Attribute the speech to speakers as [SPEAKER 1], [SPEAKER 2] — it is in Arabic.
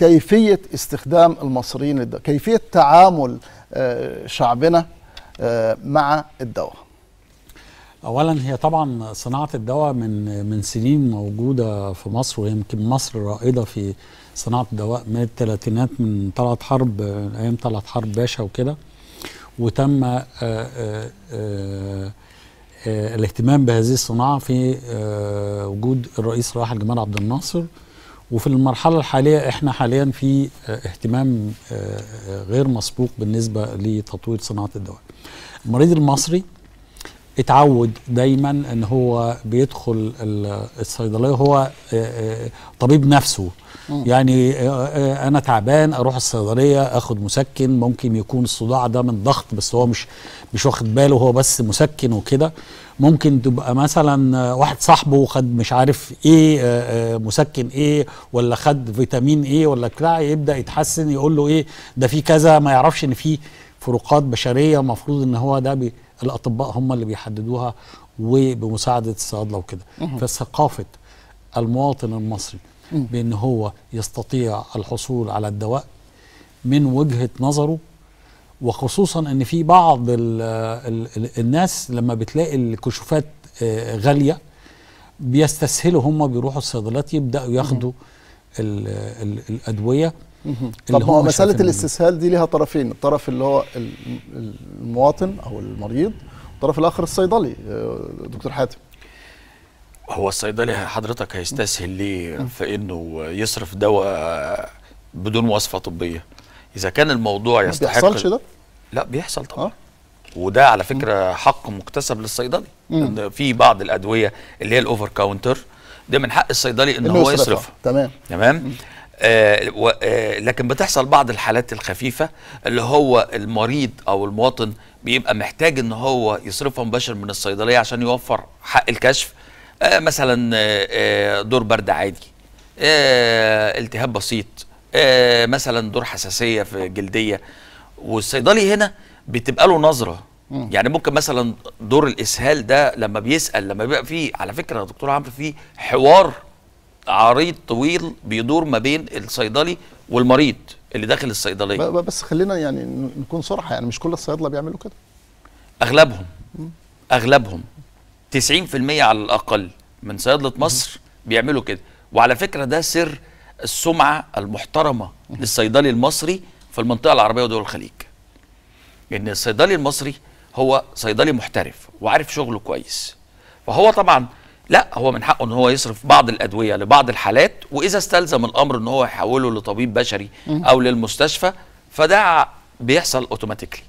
[SPEAKER 1] كيفية استخدام المصريين للدواء كيفية تعامل آه، شعبنا آه، مع الدواء
[SPEAKER 2] اولا هي طبعا صناعه الدواء من من سنين موجوده في مصر ويمكن مصر رائده في صناعه الدواء من الثلاثينات من طلعت حرب ايام طلعت حرب باشا وكده وتم آه، الاهتمام بهذه الصناعه في وجود الرئيس الراحل جمال عبد الناصر وفي المرحلة الحالية احنا حاليا في آه، اهتمام آه، آه، غير مسبوق بالنسبة لتطوير صناعة الدواء المريض المصري اتعود دايما ان هو بيدخل الصيدليه هو آه، آه، طبيب نفسه يعني آه، انا تعبان اروح الصيدليه اخد مسكن ممكن يكون الصداع ده من ضغط بس هو مش مش واخد باله هو بس مسكن وكده ممكن تبقى مثلا واحد صاحبه خد مش عارف ايه مسكن ايه ولا خد فيتامين ايه ولا بتاع يبدا يتحسن يقول له ايه ده في كذا ما يعرفش ان في فروقات بشريه المفروض ان هو ده الاطباء هم اللي بيحددوها وبمساعده الصيادله وكده فثقافه المواطن المصري بان هو يستطيع الحصول على الدواء من وجهه نظره وخصوصا ان في بعض الـ الـ الـ الناس لما بتلاقي الكشوفات آه، غاليه بيستسهلوا هم بيروحوا الصيدلات يبداوا ياخدوا الـ الـ الادويه طب هو مساله الاستسهال
[SPEAKER 1] دي ليها طرفين الطرف اللي هو المواطن او المريض والطرف الاخر الصيدلي آه، دكتور حاتم
[SPEAKER 3] هو الصيدلي حضرتك هيستسهل ليه في انه يصرف دواء بدون وصفه طبيه اذا كان الموضوع يستحق ما بيحصلش ده لا بيحصل طبعا آه؟ وده على فكره حق مكتسب للصيدلي ان في بعض الادويه اللي هي الاوفر كاونتر ده من حق الصيدلي ان هو يصرفها تمام تمام آه، آه، لكن بتحصل بعض الحالات الخفيفة اللي هو المريض أو المواطن بيبقى محتاج ان هو يصرفها مباشر من الصيدلية عشان يوفر حق الكشف آه، مثلا دور برد عادي التهاب بسيط مثلا دور حساسية في جلدية والصيدلي هنا بتبقى له نظرة يعني ممكن مثلا دور الاسهال ده لما بيسال لما بيبقى فيه على فكره يا دكتور عمرو فيه حوار عريض طويل بيدور ما بين الصيدلي والمريض اللي داخل الصيدليه بس
[SPEAKER 1] خلينا يعني نكون صراحه يعني مش كل الصيادله بيعملوا كده
[SPEAKER 3] اغلبهم اغلبهم 90% على الاقل من صيادله مصر بيعملوا كده وعلى فكره ده سر السمعه المحترمه للصيدلي المصري في المنطقه العربيه ودول الخليج ان الصيدلي المصري هو صيدلي محترف وعارف شغله كويس فهو طبعا لا هو من حقه ان هو يصرف بعض الادويه لبعض الحالات واذا استلزم الامر ان هو يحوله لطبيب بشري او للمستشفى فده بيحصل اوتوماتيكلي